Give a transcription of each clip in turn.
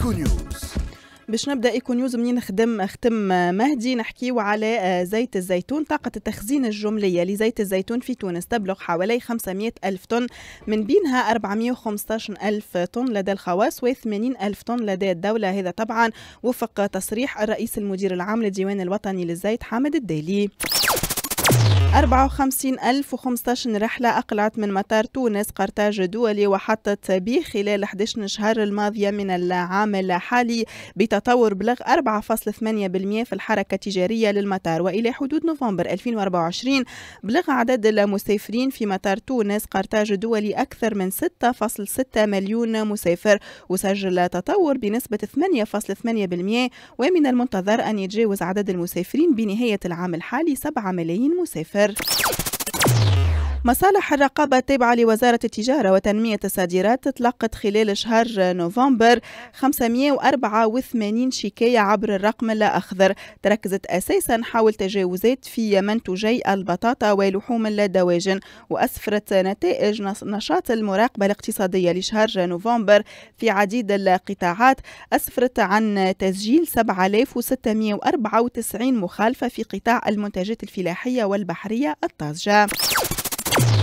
ايكو نيوز باش نبدا ايكو نيوز منين نخدم ختم مهدي نحكيو على آه، زيت الزيتون طاقة التخزين الجملية لزيت الزيتون في تونس تبلغ حوالي 500 ألف طن من بينها 415 ألف طن لدى الخواص و80 ألف طن لدى الدولة هذا طبعا وفق تصريح الرئيس المدير العام للديوان الوطني للزيت حامد الدالي 54015 رحلة أقلعت من مطار تونس قرطاج الدولي وحطت به خلال 11 شهر الماضية من العام الحالي بتطور بلغ 4.8% في الحركة التجارية للمطار وإلى حدود نوفمبر 2024 بلغ عدد المسافرين في مطار تونس قرطاج الدولي أكثر من 6.6 مليون مسافر وسجل تطور بنسبة 8.8% ومن المنتظر أن يتجاوز عدد المسافرين بنهاية العام الحالي 7 ملايين مسافر ¡Gracias! مصالح الرقابة التابعة طيب لوزارة التجارة وتنمية الصادرات تلقت خلال شهر نوفمبر 584 شكاية عبر الرقم الأخضر تركزت أساسا حول تجاوزات في منتجي البطاطا ولحوم الدواجن وأسفرت نتائج نشاط المراقبة الاقتصادية لشهر نوفمبر في عديد القطاعات أسفرت عن تسجيل 7694 مخالفة في قطاع المنتجات الفلاحية والبحرية الطازجة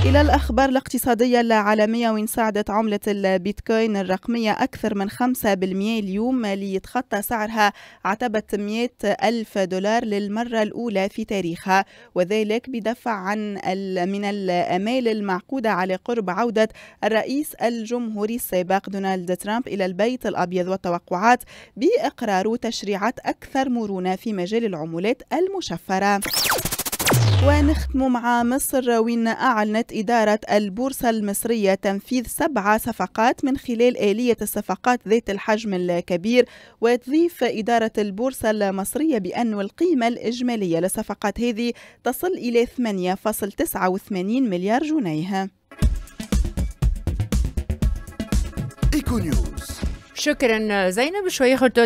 إلى الأخبار الاقتصادية العالمية ساعدت عملة البيتكوين الرقمية أكثر من 5% اليوم ليتخطى سعرها عتبة 100 ألف دولار للمرة الأولى في تاريخها وذلك بدفع عن من الأمال المعقودة على قرب عودة الرئيس الجمهوري السابق دونالد ترامب إلى البيت الأبيض والتوقعات بإقرار تشريعات أكثر مرونة في مجال العملات المشفرة ونختم مع مصر وين أعلنت إدارة البورصة المصرية تنفيذ سبعة صفقات من خلال آلية الصفقات ذات الحجم الكبير وتضيف إدارة البورصة المصرية بأن القيمة الإجمالية للصفقات هذه تصل إلى 8.89 مليار جنيه شكرا زينب شوي